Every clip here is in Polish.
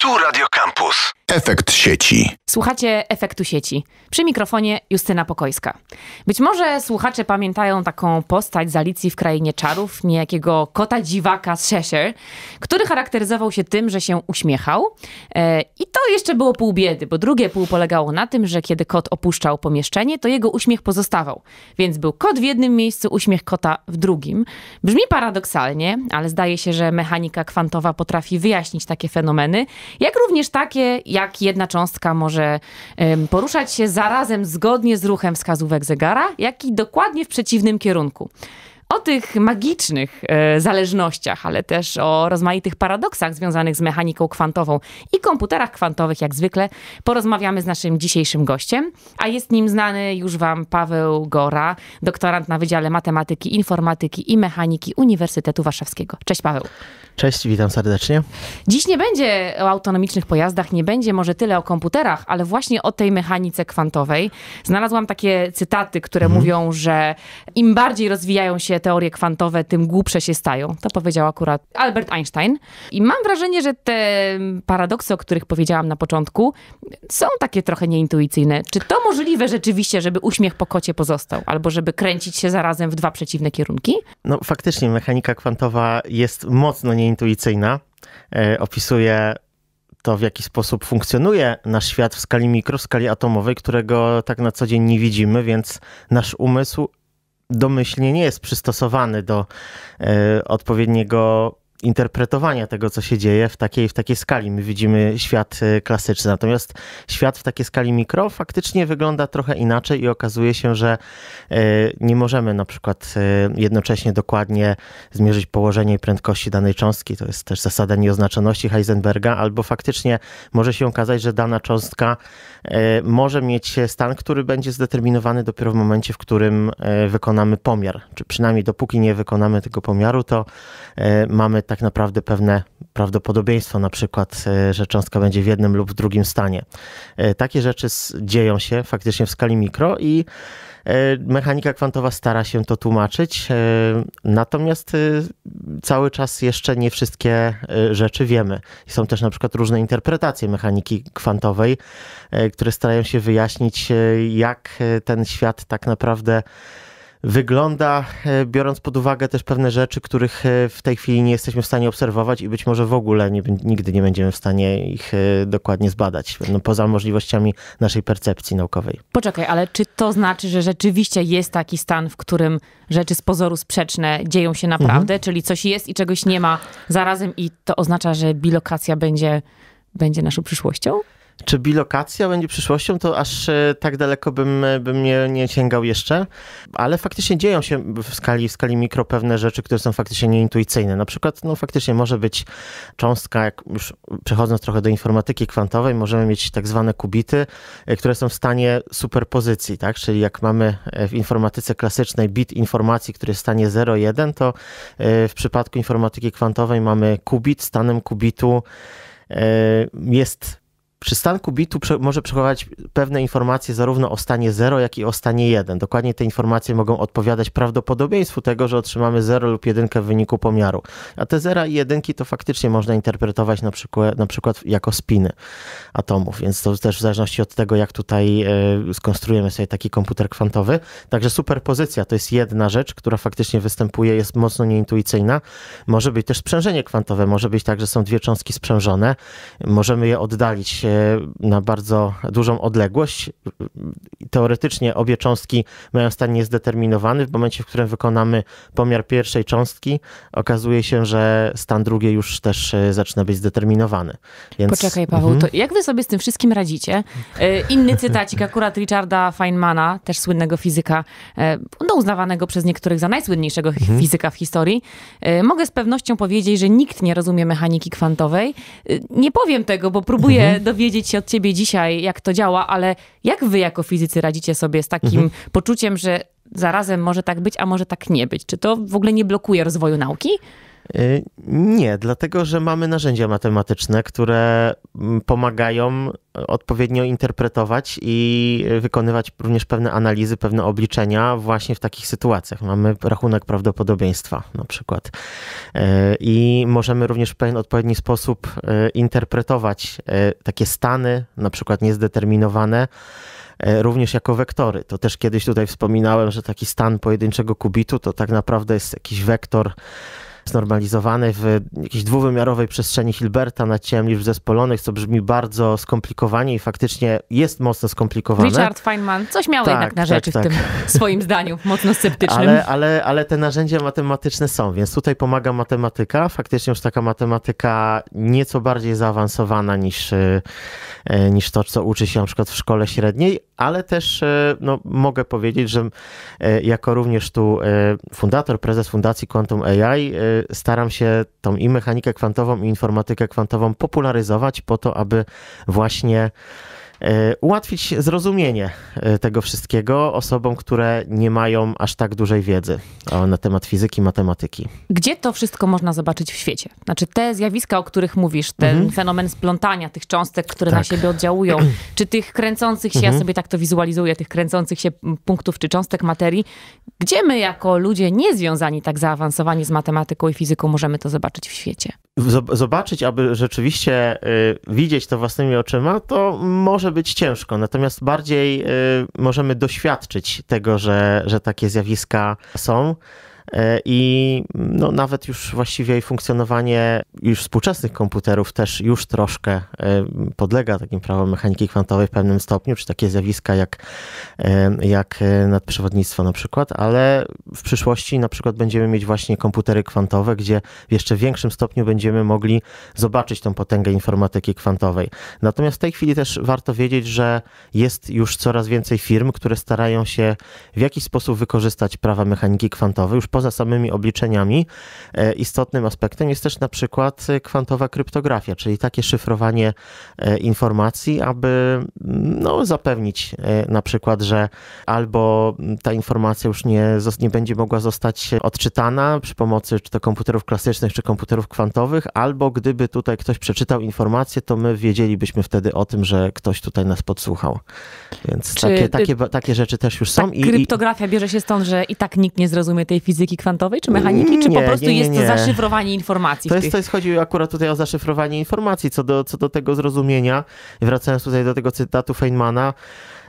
Tu Radio Campus. Efekt sieci. Słuchacie efektu sieci. Przy mikrofonie Justyna Pokojska. Być może słuchacze pamiętają taką postać z Alicji w Krainie Czarów, niejakiego kota dziwaka z Cheshire, który charakteryzował się tym, że się uśmiechał. E, I to jeszcze było pół biedy, bo drugie pół polegało na tym, że kiedy kot opuszczał pomieszczenie, to jego uśmiech pozostawał. Więc był kot w jednym miejscu, uśmiech kota w drugim. Brzmi paradoksalnie, ale zdaje się, że mechanika kwantowa potrafi wyjaśnić takie fenomeny, jak również takie, jak jak jedna cząstka może poruszać się zarazem zgodnie z ruchem wskazówek zegara, jak i dokładnie w przeciwnym kierunku. O tych magicznych e, zależnościach, ale też o rozmaitych paradoksach związanych z mechaniką kwantową i komputerach kwantowych, jak zwykle, porozmawiamy z naszym dzisiejszym gościem, a jest nim znany już Wam Paweł Gora, doktorant na Wydziale Matematyki, Informatyki i Mechaniki Uniwersytetu Warszawskiego. Cześć Paweł. Cześć, witam serdecznie. Dziś nie będzie o autonomicznych pojazdach, nie będzie może tyle o komputerach, ale właśnie o tej mechanice kwantowej. Znalazłam takie cytaty, które mhm. mówią, że im bardziej rozwijają się teorie kwantowe, tym głupsze się stają. To powiedział akurat Albert Einstein. I mam wrażenie, że te paradoksy, o których powiedziałam na początku, są takie trochę nieintuicyjne. Czy to możliwe rzeczywiście, żeby uśmiech po kocie pozostał, albo żeby kręcić się zarazem w dwa przeciwne kierunki? No faktycznie, mechanika kwantowa jest mocno nieintuicyjna. E, opisuje to, w jaki sposób funkcjonuje nasz świat w skali mikro, w skali atomowej, którego tak na co dzień nie widzimy, więc nasz umysł domyślnie nie jest przystosowany do e, odpowiedniego interpretowania tego, co się dzieje w takiej, w takiej skali. My widzimy świat e, klasyczny, natomiast świat w takiej skali mikro faktycznie wygląda trochę inaczej i okazuje się, że e, nie możemy na przykład e, jednocześnie dokładnie zmierzyć położenia i prędkości danej cząstki. To jest też zasada nieoznaczoności Heisenberga, albo faktycznie może się okazać, że dana cząstka może mieć stan, który będzie zdeterminowany dopiero w momencie, w którym wykonamy pomiar. Czy przynajmniej dopóki nie wykonamy tego pomiaru, to mamy tak naprawdę pewne prawdopodobieństwo, na przykład, e, że cząstka będzie w jednym lub w drugim stanie. E, takie rzeczy dzieją się faktycznie w skali mikro i e, mechanika kwantowa stara się to tłumaczyć, natomiast cały czas jeszcze nie wszystkie rzeczy wiemy. Są też na przykład różne interpretacje mechaniki kwantowej, które starają się wyjaśnić, jak ten świat tak naprawdę wygląda, e, biorąc pod uwagę też pewne rzeczy, których e, w tej chwili nie jesteśmy w stanie obserwować i być może w ogóle nie, nigdy nie będziemy w stanie ich e, dokładnie zbadać, no, poza możliwościami naszej percepcji naukowej. Poczekaj, ale czy to znaczy, że rzeczywiście jest taki stan, w którym rzeczy z pozoru sprzeczne dzieją się naprawdę, mhm. czyli coś jest i czegoś nie ma zarazem i to oznacza, że bilokacja będzie, będzie naszą przyszłością? Czy bilokacja będzie przyszłością? To aż e, tak daleko bym, e, bym nie, nie sięgał jeszcze, ale faktycznie dzieją się w skali, w skali mikro pewne rzeczy, które są faktycznie nieintuicyjne. Na przykład, no faktycznie może być cząstka, jak już przechodząc trochę do informatyki kwantowej, możemy mieć tak zwane kubity, e, które są w stanie superpozycji, tak? Czyli jak mamy w informatyce klasycznej bit informacji, który jest w stanie 0,1, to w przypadku informatyki kwantowej mamy kubit stanem kubitu jest przy stanku bitu prze może przechowywać pewne informacje zarówno o stanie 0, jak i o stanie 1. Dokładnie te informacje mogą odpowiadać prawdopodobieństwu tego, że otrzymamy 0 lub 1 w wyniku pomiaru. A te 0 i 1 to faktycznie można interpretować na przykład, na przykład jako spiny atomów, więc to też w zależności od tego, jak tutaj e, skonstruujemy sobie taki komputer kwantowy. Także superpozycja to jest jedna rzecz, która faktycznie występuje, jest mocno nieintuicyjna. Może być też sprzężenie kwantowe, może być tak, że są dwie cząstki sprzężone, możemy je oddalić e, się na bardzo dużą odległość. Teoretycznie obie cząstki mają stan niezdeterminowany. W momencie, w którym wykonamy pomiar pierwszej cząstki, okazuje się, że stan drugiej już też e, zaczyna być zdeterminowany. Więc... Poczekaj, Paweł, mhm. to jak wy sobie z tym wszystkim radzicie? E, inny cytacik, akurat Richarda Feynmana, też słynnego fizyka, e, no uznawanego przez niektórych za najsłynniejszego mhm. fizyka w historii. Mogę z pewnością powiedzieć, że nikt nie rozumie mechaniki kwantowej. Nie powiem tego, bo próbuję mhm. dowiedzieć dowiedzieć się od ciebie dzisiaj, jak to działa, ale jak wy jako fizycy radzicie sobie z takim mhm. poczuciem, że zarazem może tak być, a może tak nie być? Czy to w ogóle nie blokuje rozwoju nauki? Y, nie, dlatego że mamy narzędzia matematyczne, które mm, pomagają e, odpowiednio interpretować i wykonywać również pewne analizy, pewne obliczenia właśnie w takich sytuacjach. Mamy rachunek prawdopodobieństwa na przykład y, i możemy również w pewien odpowiedni sposób e, interpretować e, takie stany, na przykład niezdeterminowane również jako wektory. To też kiedyś tutaj wspominałem, że taki stan pojedynczego kubitu to tak naprawdę jest jakiś wektor znormalizowany w jakiejś dwuwymiarowej przestrzeni Hilberta na ciałem liczb zespolonych, co brzmi bardzo skomplikowanie i faktycznie jest mocno skomplikowane. Richard Feynman coś miał tak, jednak na rzeczy tak, tak. w tym tak. swoim zdaniu mocno sceptycznym. Ale, ale, ale te narzędzia matematyczne są, więc tutaj pomaga matematyka, faktycznie już taka matematyka nieco bardziej zaawansowana niż, y, y, niż to, co uczy się na przykład w szkole średniej, ale też e, no, mogę powiedzieć, że e, jako również tu e, fundator, prezes Fundacji Quantum AI, staram się tą i mechanikę kwantową, i informatykę kwantową popularyzować po to, aby właśnie E, ułatwić zrozumienie e, tego wszystkiego osobom, które nie mają aż tak dużej wiedzy na temat fizyki, matematyki. Gdzie to wszystko można zobaczyć w świecie? Znaczy te zjawiska, o których mówisz, ten mhm. fenomen splątania tych cząstek, które tak. na siebie oddziałują, czy tych kręcących się, mhm. ja sobie tak to wizualizuję, tych kręcących się punktów czy cząstek materii, gdzie my jako ludzie niezwiązani tak zaawansowani z matematyką i fizyką możemy to zobaczyć w świecie? Zobaczyć, aby rzeczywiście y, widzieć to własnymi oczyma, to może może być ciężko, natomiast bardziej y, możemy doświadczyć tego, że, że takie zjawiska są. E, i no, nawet już właściwie funkcjonowanie już współczesnych komputerów też już troszkę e, podlega takim prawom mechaniki kwantowej w pewnym stopniu, czy takie zjawiska jak, e, jak nadprzewodnictwo na przykład, ale w przyszłości na przykład będziemy mieć właśnie komputery kwantowe, gdzie w jeszcze większym stopniu będziemy mogli zobaczyć tą potęgę informatyki kwantowej. Natomiast w tej chwili też warto wiedzieć, że jest już coraz więcej firm, które starają się w jakiś sposób wykorzystać prawa mechaniki kwantowej, już po poza samymi obliczeniami, e, istotnym aspektem jest też na przykład e, kwantowa kryptografia, czyli takie szyfrowanie e, informacji, aby mm, no, zapewnić na przykład, że albo ta informacja już nie, nie będzie mogła zostać odczytana przy pomocy czy to komputerów klasycznych, czy komputerów kwantowych, albo gdyby tutaj ktoś przeczytał informację, to my wiedzielibyśmy wtedy o tym, że ktoś tutaj nas podsłuchał. Więc takie, takie, takie rzeczy też już są. Ta kryptografia i... bierze się stąd, że i tak nikt nie zrozumie tej fizyki fizyki kwantowej czy mechaniki, czy nie, po prostu nie, nie, jest to zaszyfrowanie informacji? To jest, to jest, chodzi akurat tutaj o zaszyfrowanie informacji, co do, co do tego zrozumienia. Wracając tutaj do tego cytatu Feynmana,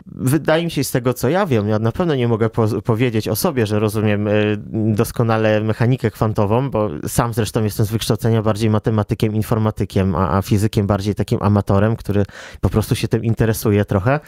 Wydaje mi się z tego, co ja wiem, ja na pewno nie mogę po powiedzieć o sobie, że rozumiem y, doskonale mechanikę kwantową, bo sam zresztą jestem z wykształcenia bardziej matematykiem, informatykiem, a, a fizykiem bardziej takim amatorem, który po prostu się tym interesuje trochę.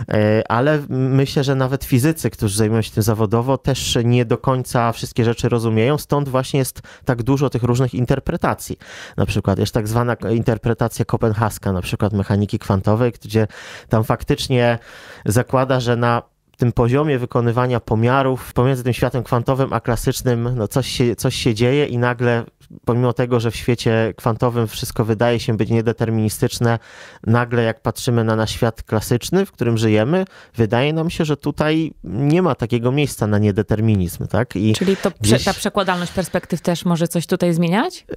Y, ale myślę, że nawet fizycy, którzy zajmują się tym zawodowo, też nie do końca wszystkie rzeczy rozumieją, stąd właśnie jest tak dużo tych różnych interpretacji. Na przykład jest tak zwana interpretacja kopenhaska, na przykład mechaniki kwantowej, gdzie tam faktycznie zakłada, że na tym poziomie wykonywania pomiarów pomiędzy tym światem kwantowym a klasycznym no coś, się, coś się dzieje i nagle pomimo tego, że w świecie kwantowym wszystko wydaje się być niedeterministyczne, nagle jak patrzymy na nasz świat klasyczny, w którym żyjemy, wydaje nam się, że tutaj nie ma takiego miejsca na niedeterminizm, tak? I Czyli to gdzieś... ta przekładalność perspektyw też może coś tutaj zmieniać? Yy,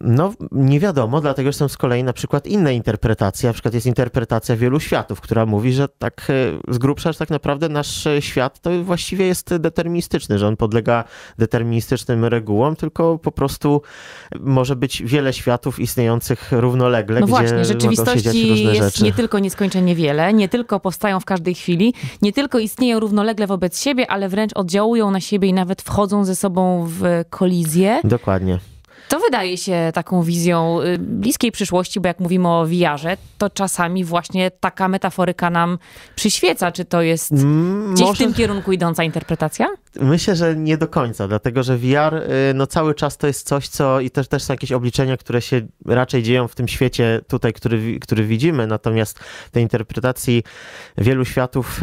no, nie wiadomo, dlatego są z kolei na przykład inne interpretacje, na przykład jest interpretacja wielu światów, która mówi, że tak y, z grubsza, że tak naprawdę nasz y, świat to właściwie jest deterministyczny, że on podlega deterministycznym regułom, tylko po prostu może być wiele światów istniejących równolegle. No gdzie właśnie, rzeczywistości jest rzeczy. nie tylko nieskończenie wiele, nie tylko powstają w każdej chwili, nie tylko istnieją równolegle wobec siebie, ale wręcz oddziałują na siebie i nawet wchodzą ze sobą w kolizję. Dokładnie wydaje się taką wizją y, bliskiej przyszłości, bo jak mówimy o wiarze, to czasami właśnie taka metaforyka nam przyświeca. Czy to jest mm, gdzieś może... w tym kierunku idąca interpretacja? Myślę, że nie do końca, dlatego że VR y, no, cały czas to jest coś, co i też, też są jakieś obliczenia, które się raczej dzieją w tym świecie tutaj, który, który widzimy, natomiast w tej interpretacji wielu światów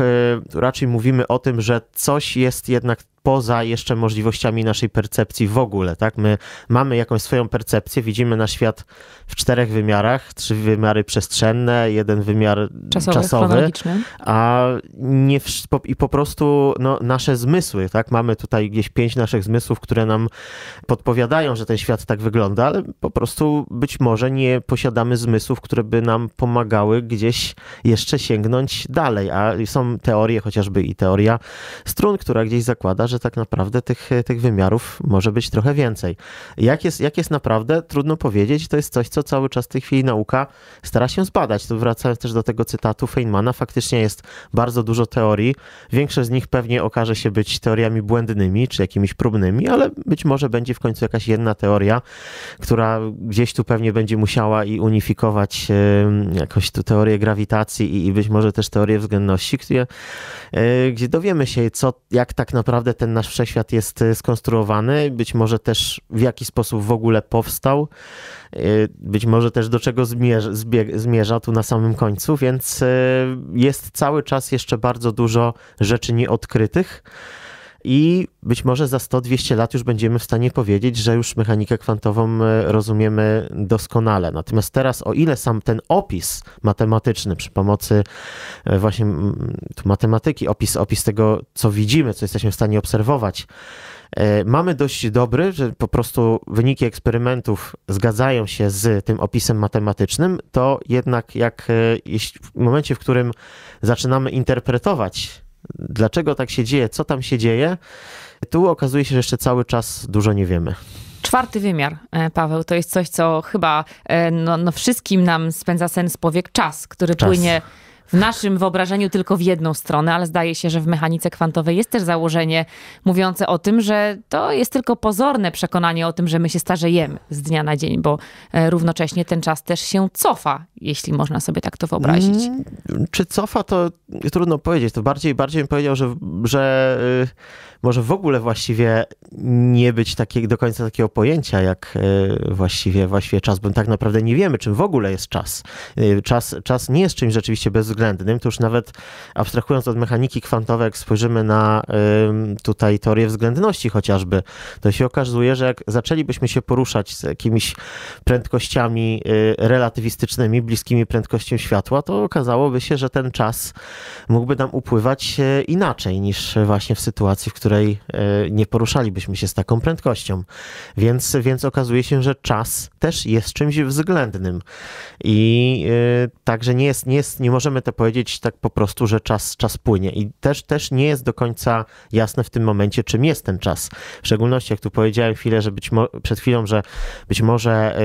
y, raczej mówimy o tym, że coś jest jednak poza jeszcze możliwościami naszej percepcji w ogóle, tak? My mamy jakąś swoją percepcję, widzimy na świat w czterech wymiarach, trzy wymiary przestrzenne, jeden wymiar czasowy, czasowy a nie w, i po prostu no, nasze zmysły, tak? Mamy tutaj gdzieś pięć naszych zmysłów, które nam podpowiadają, że ten świat tak wygląda, ale po prostu być może nie posiadamy zmysłów, które by nam pomagały gdzieś jeszcze sięgnąć dalej, a są teorie, chociażby i teoria strun, która gdzieś zakłada, że że tak naprawdę tych, tych wymiarów może być trochę więcej. Jak jest, jak jest naprawdę, trudno powiedzieć. To jest coś, co cały czas w tej chwili nauka stara się zbadać. Tu wracając też do tego cytatu Feynmana, faktycznie jest bardzo dużo teorii. Większość z nich pewnie okaże się być teoriami błędnymi czy jakimiś próbnymi, ale być może będzie w końcu jakaś jedna teoria, która gdzieś tu pewnie będzie musiała i unifikować jakoś tu teorię grawitacji i, i być może też teorię względności, gdzie, e, gdzie dowiemy się, co, jak tak naprawdę ten nasz wszechświat jest y, skonstruowany, być może też w jaki sposób w ogóle powstał, y, być może też do czego zmierza, zmierza tu na samym końcu, więc y, jest cały czas jeszcze bardzo dużo rzeczy nieodkrytych i być może za 100-200 lat już będziemy w stanie powiedzieć, że już mechanikę kwantową e, rozumiemy doskonale. Natomiast teraz, o ile sam ten opis matematyczny przy pomocy e, właśnie matematyki, opis, opis tego, co widzimy, co jesteśmy w stanie obserwować, e, mamy dość dobry, że po prostu wyniki eksperymentów zgadzają się z tym opisem matematycznym, to jednak jak w momencie, w którym zaczynamy interpretować Dlaczego tak się dzieje? Co tam się dzieje? Tu okazuje się, że jeszcze cały czas dużo nie wiemy. Czwarty wymiar, e, Paweł, to jest coś, co chyba e, no, no wszystkim nam spędza sen z powiek czas, który czas. płynie w naszym wyobrażeniu tylko w jedną stronę, ale zdaje się, że w mechanice kwantowej jest też założenie mówiące o tym, że to jest tylko pozorne przekonanie o tym, że my się starzejemy z dnia na dzień, bo e, równocześnie ten czas też się cofa, jeśli można sobie tak to wyobrazić. Mm, czy cofa, to trudno powiedzieć. To bardziej, bardziej bym powiedział, że, że y, może w ogóle właściwie nie być takie do końca takiego pojęcia, jak y, właściwie, właściwie czas, bo tak naprawdę nie wiemy, czym w ogóle jest czas. Y, czas, czas nie jest czymś rzeczywiście bez względnym, to już nawet abstrahując od mechaniki kwantowej, jak spojrzymy na tutaj teorię względności chociażby, to się okazuje, że jak zaczęlibyśmy się poruszać z jakimiś prędkościami y, relatywistycznymi, bliskimi prędkością światła, to okazałoby się, że ten czas mógłby nam upływać y, inaczej niż właśnie w sytuacji, w której y, nie poruszalibyśmy się z taką prędkością. Więc, więc okazuje się, że czas też jest czymś względnym i także nie, jest, nie, jest, nie możemy to powiedzieć tak po prostu, że czas, czas płynie. I też, też nie jest do końca jasne w tym momencie, czym jest ten czas. W szczególności, jak tu powiedziałem chwilę, że być przed chwilą, że być może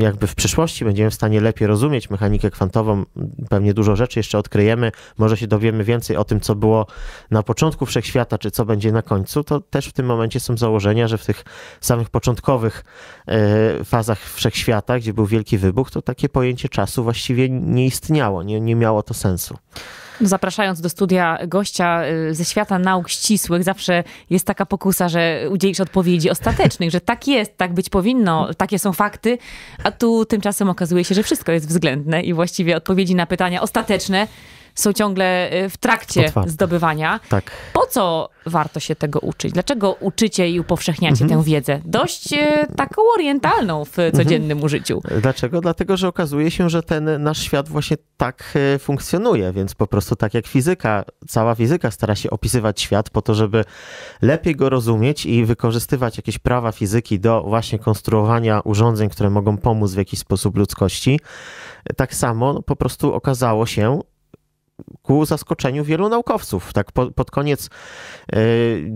jakby w przyszłości będziemy w stanie lepiej rozumieć mechanikę kwantową, pewnie dużo rzeczy jeszcze odkryjemy, może się dowiemy więcej o tym, co było na początku wszechświata, czy co będzie na końcu, to też w tym momencie są założenia, że w tych samych początkowych y, fazach wszechświata, gdzie był wielki wybuch, to takie pojęcie czasu właściwie nie istniało, nie, nie miało to sensu Zapraszając do studia gościa y, ze świata nauk ścisłych, zawsze jest taka pokusa, że udzielisz odpowiedzi ostatecznych, że tak jest, tak być powinno, takie są fakty, a tu tymczasem okazuje się, że wszystko jest względne i właściwie odpowiedzi na pytania ostateczne są ciągle y, w trakcie Otwarte. zdobywania. Tak. Po co warto się tego uczyć? Dlaczego uczycie i upowszechniacie mhm. tę wiedzę? Dość y, taką orientalną w mhm. codziennym mhm. użyciu. Dlaczego? Dlatego, że okazuje się, że ten nasz świat właśnie tak funkcjonuje, więc po prostu prostu tak jak fizyka, cała fizyka stara się opisywać świat po to, żeby lepiej go rozumieć i wykorzystywać jakieś prawa fizyki do właśnie konstruowania urządzeń, które mogą pomóc w jakiś sposób ludzkości. Tak samo po prostu okazało się, ku zaskoczeniu wielu naukowców, tak po, pod koniec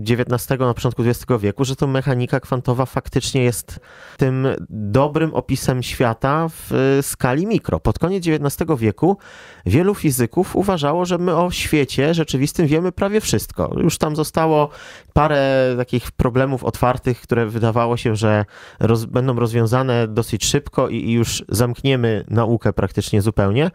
XIX, e, na początku XX wieku, że to mechanika kwantowa faktycznie jest tym dobrym opisem świata w e, skali mikro. Pod koniec XIX wieku wielu fizyków uważało, że my o świecie rzeczywistym wiemy prawie wszystko. Już tam zostało parę takich problemów otwartych, które wydawało się, że roz, będą rozwiązane dosyć szybko i, i, już zamkniemy naukę praktycznie zupełnie,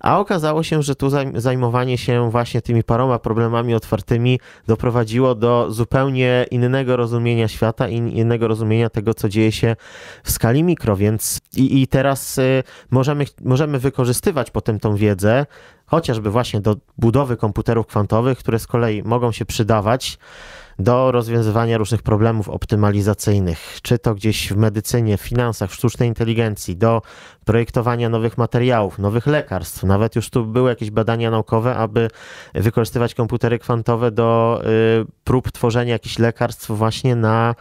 a okazało się, że tu za, zajmowanie się właśnie tymi paroma problemami otwartymi doprowadziło do zupełnie innego rozumienia świata i innego rozumienia tego, co dzieje się w skali mikro, więc i, i teraz y, możemy, możemy wykorzystywać potem tą wiedzę, chociażby właśnie do budowy komputerów kwantowych, które z kolei mogą się przydawać do rozwiązywania różnych problemów optymalizacyjnych, czy to gdzieś w medycynie, w finansach, w sztucznej inteligencji, do projektowania nowych materiałów, nowych lekarstw. Nawet już tu były jakieś badania naukowe, aby wykorzystywać komputery kwantowe do y, prób tworzenia jakichś lekarstw właśnie na,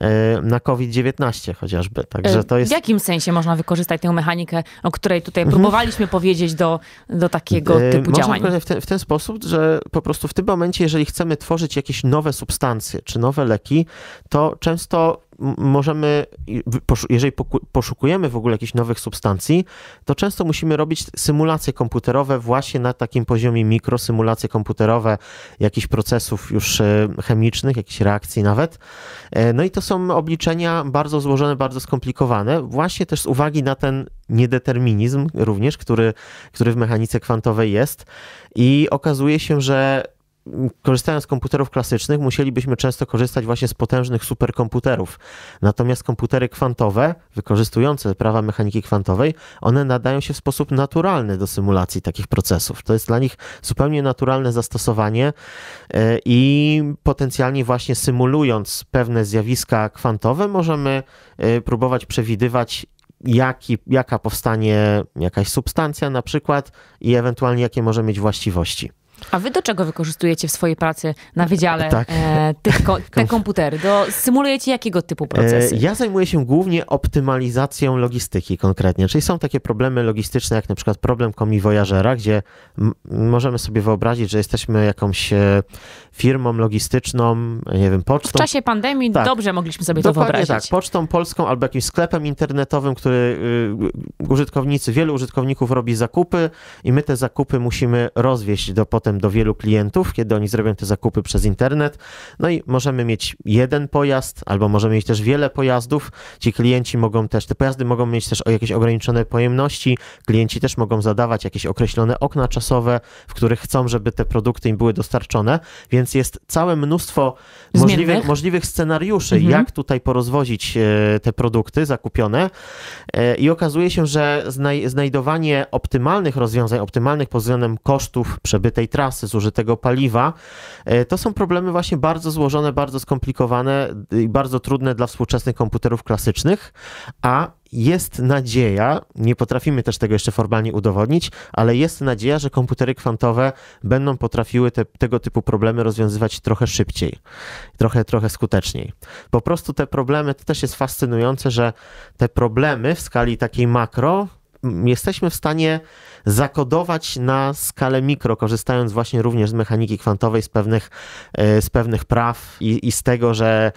y, na COVID-19 chociażby. Także y, to jest... W jakim sensie można wykorzystać tę mechanikę, o której tutaj mhm. próbowaliśmy powiedzieć do, do takiego typu można działań? W ten, w ten sposób, że po prostu w tym momencie, jeżeli chcemy tworzyć jakieś nowe substancje czy nowe leki, to często możemy, jeżeli poszukujemy w ogóle jakichś nowych substancji, to często musimy robić symulacje komputerowe właśnie na takim poziomie symulacje komputerowe jakichś procesów już e, chemicznych, jakichś reakcji nawet. E, no i to są obliczenia bardzo złożone, bardzo skomplikowane, właśnie też z uwagi na ten niedeterminizm również, który, który w mechanice kwantowej jest i okazuje się, że korzystając z komputerów klasycznych, musielibyśmy często korzystać właśnie z potężnych superkomputerów. Natomiast komputery kwantowe, wykorzystujące prawa mechaniki kwantowej, one nadają się w sposób naturalny do symulacji takich procesów. To jest dla nich zupełnie naturalne zastosowanie e, i potencjalnie właśnie symulując pewne zjawiska kwantowe, możemy e, próbować przewidywać, jaki, jaka powstanie jakaś substancja na przykład i ewentualnie jakie może mieć właściwości. A wy do czego wykorzystujecie w swojej pracy na wydziale tak. e, te komputery? Do, symulujecie jakiego typu e, procesy? E, ja zajmuję się głównie optymalizacją logistyki konkretnie, czyli są takie problemy logistyczne, jak na przykład problem wojażera, gdzie możemy sobie wyobrazić, że jesteśmy jakąś e, firmą logistyczną, nie wiem, pocztą. W czasie pandemii tak. dobrze mogliśmy sobie Dokładnie to wyobrazić. tak, pocztą polską albo jakimś sklepem internetowym, który y, użytkownicy, wielu użytkowników robi zakupy i my te zakupy musimy rozwieźć do potem do wielu klientów, kiedy oni zrobią te zakupy przez internet. No i możemy mieć jeden pojazd, albo możemy mieć też wiele pojazdów. Ci klienci mogą też, te pojazdy mogą mieć też jakieś ograniczone pojemności. Klienci też mogą zadawać jakieś określone okna czasowe, w których chcą, żeby te produkty im były dostarczone, więc jest całe mnóstwo możliwych, możliwych, scenariuszy, mhm. jak tutaj porozwozić e, te produkty zakupione. E, I okazuje się, że znajdowanie optymalnych rozwiązań, optymalnych pod względem kosztów przebytej trasy, zużytego paliwa. E, to są problemy właśnie bardzo złożone, bardzo skomplikowane i bardzo trudne dla współczesnych komputerów klasycznych, a jest nadzieja, nie potrafimy też tego jeszcze formalnie udowodnić, ale jest nadzieja, że komputery kwantowe będą potrafiły te, tego typu problemy rozwiązywać trochę szybciej, trochę, trochę skuteczniej. Po prostu te problemy, to też jest fascynujące, że te problemy w skali takiej makro jesteśmy w stanie zakodować na skalę mikro, korzystając właśnie również z mechaniki kwantowej, z pewnych, e, z pewnych praw i, i z tego, że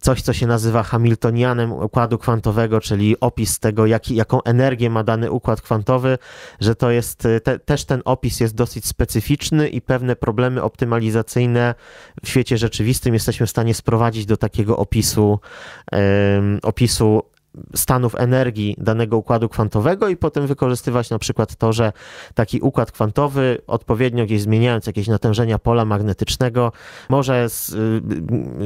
coś, co się nazywa Hamiltonianem układu kwantowego, czyli opis tego, jaką energię ma dany układ kwantowy, że to jest e, te, też ten opis jest dosyć specyficzny i pewne problemy optymalizacyjne w świecie rzeczywistym jesteśmy w stanie sprowadzić do takiego opisu, um, opisu stanów energii danego układu kwantowego i potem wykorzystywać na przykład to, że taki układ kwantowy odpowiednio gdzieś zmieniając jakieś natężenia pola magnetycznego może z, y,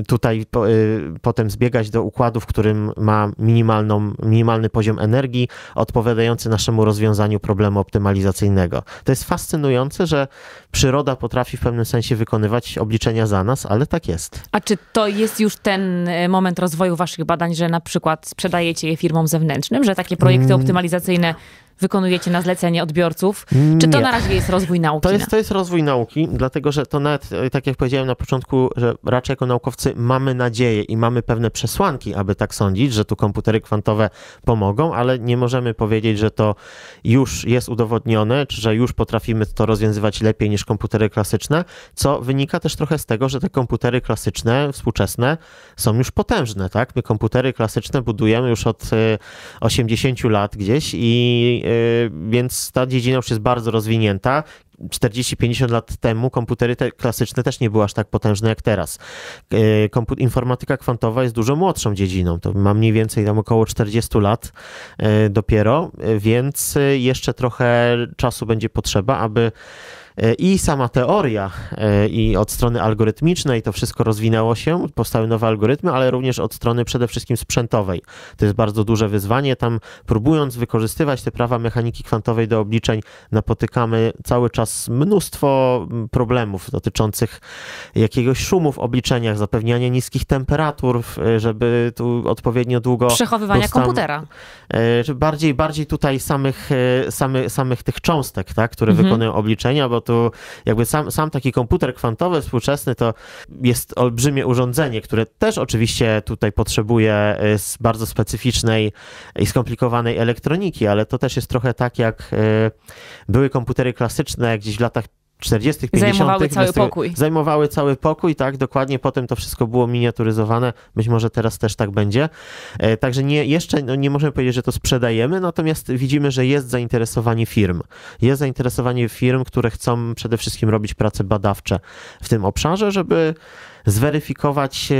tutaj po, y, potem zbiegać do układu, w którym ma minimalną, minimalny poziom energii odpowiadający naszemu rozwiązaniu problemu optymalizacyjnego. To jest fascynujące, że przyroda potrafi w pewnym sensie wykonywać obliczenia za nas, ale tak jest. A czy to jest już ten y, moment rozwoju waszych badań, że na przykład sprzedaje sprzedajecie je firmom zewnętrznym, że takie projekty mm. optymalizacyjne wykonujecie na zlecenie odbiorców? Czy to na razie jest rozwój nauki? To jest, no? to jest rozwój nauki, dlatego że to nawet, e, tak jak powiedziałem na początku, że raczej jako naukowcy mamy nadzieję i mamy pewne przesłanki, aby tak sądzić, że tu komputery kwantowe pomogą, ale nie możemy powiedzieć, że to już jest udowodnione, czy że już potrafimy to rozwiązywać lepiej niż komputery klasyczne, co wynika też trochę z tego, że te komputery klasyczne, współczesne są już potężne, tak? My komputery klasyczne budujemy już od 80 e, lat gdzieś i Y, więc ta dziedzina już jest bardzo rozwinięta. 40-50 lat temu komputery te klasyczne też nie były aż tak potężne jak teraz. Y, Komput informatyka kwantowa jest dużo młodszą dziedziną, to ma mniej więcej tam około 40 lat y, dopiero, więc jeszcze trochę czasu będzie potrzeba, aby E, I sama teoria e, i od strony algorytmicznej to wszystko rozwinęło się, powstały nowe algorytmy, ale również od strony przede wszystkim sprzętowej. To jest bardzo duże wyzwanie. Tam próbując wykorzystywać te prawa mechaniki kwantowej do obliczeń, napotykamy cały czas mnóstwo mm, problemów dotyczących jakiegoś szumu w obliczeniach, zapewniania niskich temperatur, e, żeby tu odpowiednio długo. Przechowywania dostam, komputera. Bardziej, bardziej tutaj samych, samych tych cząstek, tak, które mhm. wykonują obliczenia, bo to jakby sam, sam taki komputer kwantowy współczesny to jest olbrzymie urządzenie, które też oczywiście tutaj potrzebuje e, z bardzo specyficznej i skomplikowanej elektroniki, ale to też jest trochę tak jak e, były komputery klasyczne gdzieś w latach 40., 50. Zajmowały cały pokój. Zajmowały cały pokój, tak, dokładnie. Potem to wszystko było miniaturyzowane. Być może teraz też tak będzie. E, także nie, jeszcze no nie możemy powiedzieć, że to sprzedajemy, natomiast widzimy, że jest zainteresowanie firm. Jest zainteresowanie firm, które chcą przede wszystkim robić prace badawcze w tym obszarze, żeby zweryfikować e,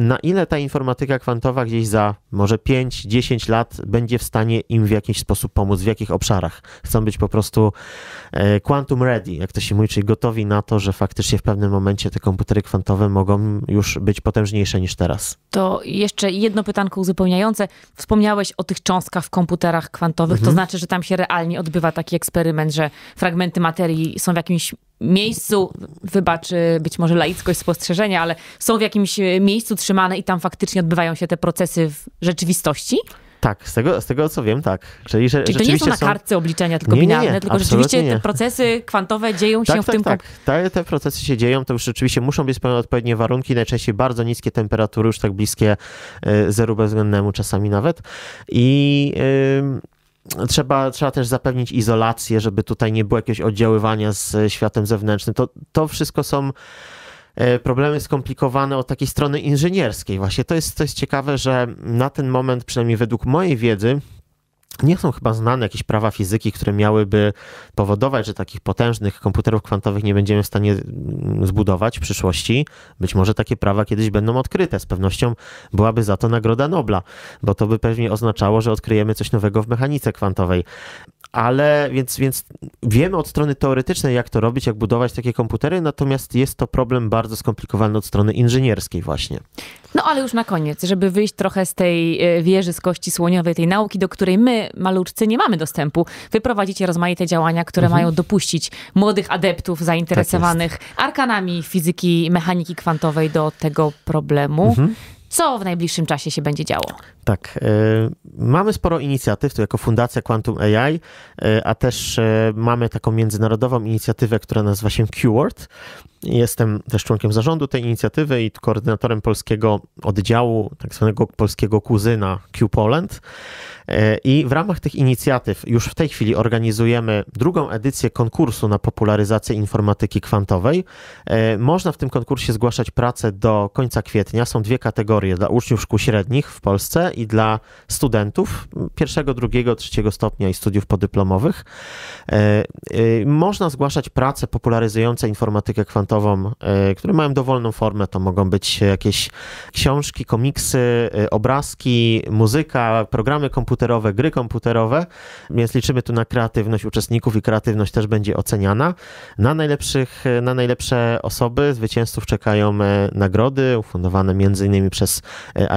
na ile ta informatyka kwantowa gdzieś za może 5-10 lat będzie w stanie im w jakiś sposób pomóc, w jakich obszarach. Chcą być po prostu e, quantum ready, jak to się mówi, czyli gotowi na to, że faktycznie w pewnym momencie te komputery kwantowe mogą już być potężniejsze niż teraz. To jeszcze jedno pytanko uzupełniające. Wspomniałeś o tych cząstkach w komputerach kwantowych, mhm. to znaczy, że tam się realnie odbywa taki eksperyment, że fragmenty materii są w jakimś miejscu, wybaczy być może laickość spostrzeżenia, ale są w jakimś e, miejscu trzymane i tam faktycznie odbywają się te procesy w rzeczywistości? Tak, z tego, z tego co wiem, tak. Czyli, że Czyli to nie są na kartce są... obliczenia tylko nie, binarne, nie, nie, tylko rzeczywiście nie. te procesy kwantowe dzieją tak, się tak, w tym... Tak, tak. tak. Te, procesy się dzieją, to już rzeczywiście muszą być spełnione odpowiednie warunki, najczęściej bardzo niskie temperatury, już tak bliskie e, zeru bezwzględnemu czasami nawet. I... Yy trzeba, trzeba też zapewnić izolację, żeby tutaj nie było jakiegoś oddziaływania z światem zewnętrznym. To, to wszystko są e, problemy skomplikowane od takiej strony inżynierskiej. Właśnie to jest, to jest ciekawe, że na ten moment, przynajmniej według mojej wiedzy, nie są chyba znane jakieś prawa fizyki, które miałyby powodować, że takich potężnych komputerów kwantowych nie będziemy w stanie mm, zbudować w przyszłości. Być może takie prawa kiedyś będą odkryte. Z pewnością byłaby za to Nagroda Nobla, bo to by pewnie oznaczało, że odkryjemy coś nowego w mechanice kwantowej. Ale więc, więc wiemy od strony teoretycznej, jak to robić, jak budować takie komputery, natomiast jest to problem bardzo skomplikowany od strony inżynierskiej, właśnie. No ale już na koniec, żeby wyjść trochę z tej e, wieży z kości słoniowej, tej nauki, do której my, maluczcy, nie mamy dostępu, wyprowadzicie rozmaite działania, które mhm. mają dopuścić młodych adeptów zainteresowanych tak arkanami fizyki, mechaniki kwantowej do tego problemu. Mhm co w najbliższym czasie się będzie działo. Tak. Y, mamy sporo inicjatyw, tu jako Fundacja Quantum AI, y, e, a też y, mamy taką międzynarodową inicjatywę, która nazywa się QWORD. Jestem też członkiem zarządu tej inicjatywy i koordynatorem polskiego oddziału, tak zwanego polskiego kuzyna Q Poland. E, I w ramach tych inicjatyw już w tej chwili organizujemy drugą edycję konkursu na popularyzację informatyki kwantowej. E, można w tym konkursie zgłaszać pracę do końca kwietnia. Są dwie kategorie dla uczniów szkół średnich w Polsce i dla studentów pierwszego, drugiego, trzeciego stopnia i studiów podyplomowych. E, można zgłaszać prace popularyzujące informatykę kwantową internetową, e, które mają dowolną formę. To mogą być jakieś książki, komiksy, e, obrazki, muzyka, programy komputerowe, gry komputerowe, więc liczymy tu na kreatywność uczestników i kreatywność też będzie oceniana. Na, najlepszych, e, na najlepsze osoby, zwycięzców czekają nagrody ufundowane m.in. przez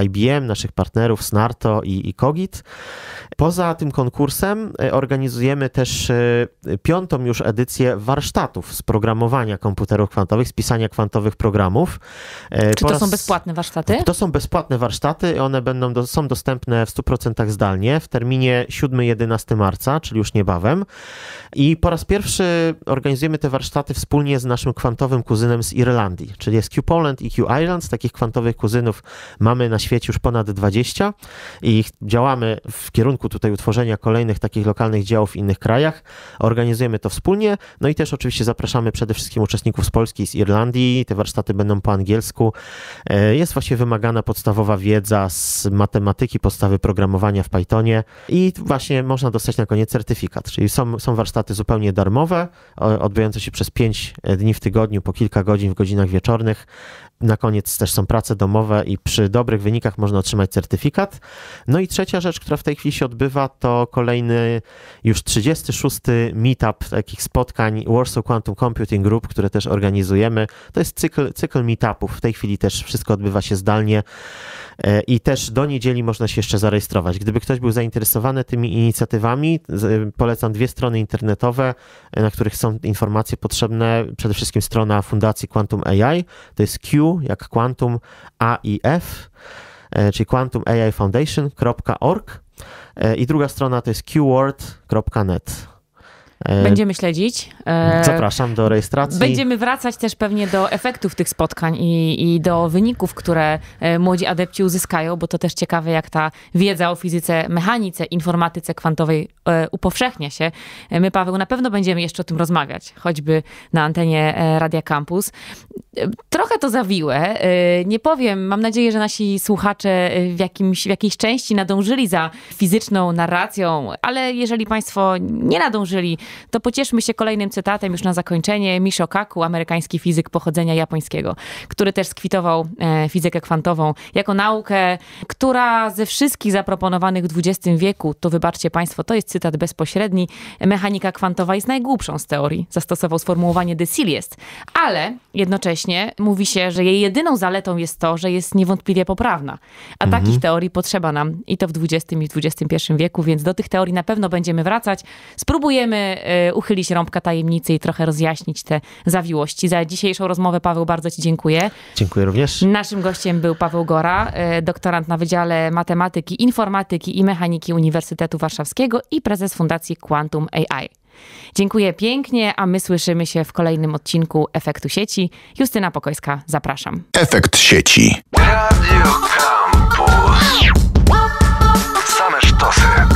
IBM, naszych partnerów Snarto i, i Kogit. Poza tym konkursem organizujemy też piątą już edycję warsztatów z programowania komputerów kwantowych kwantowych, z pisania kwantowych programów. E, Czy to są bezpłatne warsztaty? To są bezpłatne warsztaty, one będą do... są dostępne w 100% zdalnie w terminie 7-11 marca, czyli już niebawem. I po raz pierwszy organizujemy te warsztaty wspólnie z naszym kwantowym kuzynem z Irlandii, czyli jest Q Poland i Q Ireland. Takich kwantowych kuzynów mamy na świecie już ponad 20 i działamy w kierunku tutaj utworzenia kolejnych takich lokalnych działów w innych krajach. Organizujemy to wspólnie, no i też oczywiście zapraszamy przede wszystkim uczestników z Polski Polski i z Irlandii. Te warsztaty będą po angielsku. E, jest właśnie wymagana podstawowa wiedza z matematyki, podstawy programowania w Pythonie i właśnie można dostać na koniec certyfikat. Czyli są, są warsztaty zupełnie darmowe, odbywające się przez 5 e, dni w tygodniu, po kilka godzin w godzinach wieczornych na koniec też są prace domowe i przy dobrych wynikach można otrzymać certyfikat. No i trzecia rzecz, która w tej chwili się odbywa, to kolejny już 36 meetup takich spotkań Warsaw Quantum Computing Group, które też organizujemy. To jest cykl, cykl meetupów. W tej chwili też wszystko odbywa się zdalnie. E, i też do niedzieli można się jeszcze zarejestrować. Gdyby ktoś był zainteresowany tymi inicjatywami, e, polecam dwie strony internetowe, e, na których są informacje potrzebne. Przede wszystkim strona Fundacji Quantum AI, to jest Q jak Quantum A i F, czyli quantumaIfoundation.org i druga strona to jest qword.net. E, będziemy śledzić. E, Zapraszam do rejestracji. Będziemy wracać też pewnie do efektów tych spotkań i, i do wyników, które e, młodzi adepci uzyskają, bo to też ciekawe, jak ta wiedza o fizyce, mechanice, informatyce kwantowej upowszechnia się. My, Paweł, na pewno będziemy jeszcze o tym rozmawiać, choćby na antenie Radia Campus. Trochę to zawiłe. Nie powiem, mam nadzieję, że nasi słuchacze w, jakimś, w jakiejś części nadążyli za fizyczną narracją, ale jeżeli Państwo nie nadążyli, to pocieszmy się kolejnym cytatem już na zakończenie. Misho Kaku, amerykański fizyk pochodzenia japońskiego, który też skwitował e, fizykę kwantową jako naukę, która ze wszystkich zaproponowanych w XX wieku, to wybaczcie Państwo, to jest cytat bezpośredni, mechanika kwantowa jest najgłupszą z teorii. Zastosował sformułowanie de Silest, ale jednocześnie mówi się, że jej jedyną zaletą jest to, że jest niewątpliwie poprawna. A mhm. takich teorii potrzeba nam i to w XX i XXI wieku, więc do tych teorii na pewno będziemy wracać. Spróbujemy Y, uchylić rąbka tajemnicy i trochę rozjaśnić te zawiłości. Za dzisiejszą rozmowę, Paweł, bardzo Ci dziękuję. Dziękuję również. Naszym gościem był Paweł Gora, y, doktorant na Wydziale Matematyki, Informatyki i Mechaniki Uniwersytetu Warszawskiego i prezes Fundacji Quantum AI. Dziękuję pięknie, a my słyszymy się w kolejnym odcinku Efektu Sieci. Justyna Pokojska, zapraszam. Efekt Sieci. Radio Campus. Same sztosy.